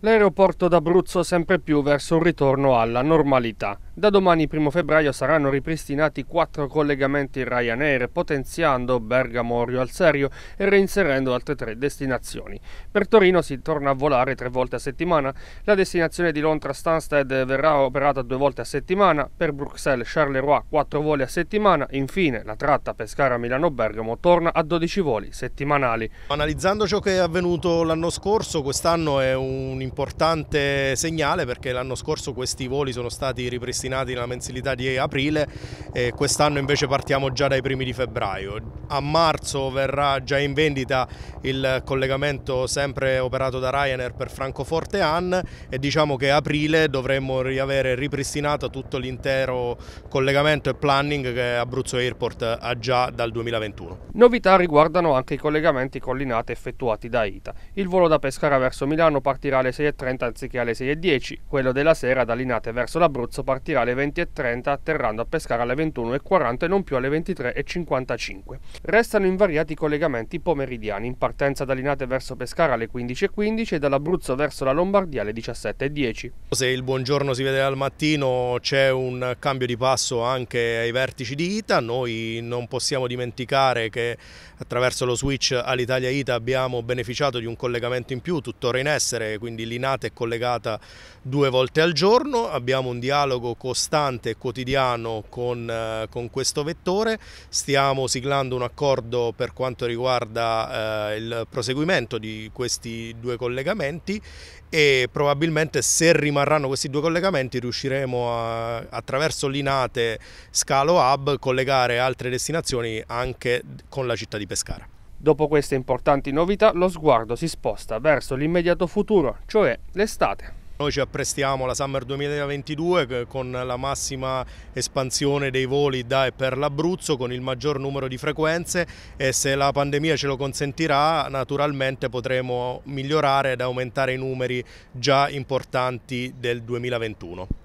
L'aeroporto d'Abruzzo sempre più verso un ritorno alla normalità. Da domani 1 febbraio saranno ripristinati quattro collegamenti Ryanair, potenziando Bergamo-Orio al Serio e reinserendo altre tre destinazioni. Per Torino si torna a volare tre volte a settimana, la destinazione di Londra-Stansted verrà operata due volte a settimana, per Bruxelles-Charleroi quattro voli a settimana, infine la tratta Pescara-Milano-Bergamo torna a 12 voli settimanali. Analizzando ciò che è avvenuto l'anno scorso, quest'anno è un importante segnale perché l'anno scorso questi voli sono stati ripristinati destinati nella mensilità di aprile, e quest'anno invece partiamo già dai primi di febbraio. A marzo verrà già in vendita il collegamento sempre operato da Ryanair per Francoforte Anne e diciamo che a aprile dovremmo riavere ripristinato tutto l'intero collegamento e planning che Abruzzo Airport ha già dal 2021. Novità riguardano anche i collegamenti collinate effettuati da ITA. Il volo da Pescara verso Milano partirà alle 6.30 anziché alle 6.10, quello della sera da Linate verso l'Abruzzo partirà partirà alle 20.30 atterrando a Pescara alle 21.40 e non più alle 23.55. Restano invariati i collegamenti pomeridiani in partenza da Linate verso Pescara alle 15.15 e dall'Abruzzo verso la Lombardia alle 17.10. Se il buongiorno si vede al mattino c'è un cambio di passo anche ai vertici di ITA, noi non possiamo dimenticare che attraverso lo switch all'Italia ITA abbiamo beneficiato di un collegamento in più tuttora in essere, quindi Linate è collegata due volte al giorno, abbiamo un dialogo con costante e quotidiano con, eh, con questo vettore, stiamo siglando un accordo per quanto riguarda eh, il proseguimento di questi due collegamenti e probabilmente se rimarranno questi due collegamenti riusciremo a, attraverso l'Inate Scalo Hub collegare altre destinazioni anche con la città di Pescara. Dopo queste importanti novità lo sguardo si sposta verso l'immediato futuro, cioè l'estate. Noi ci apprestiamo alla Summer 2022 eh, con la massima espansione dei voli da e per l'Abruzzo, con il maggior numero di frequenze e se la pandemia ce lo consentirà naturalmente potremo migliorare ed aumentare i numeri già importanti del 2021.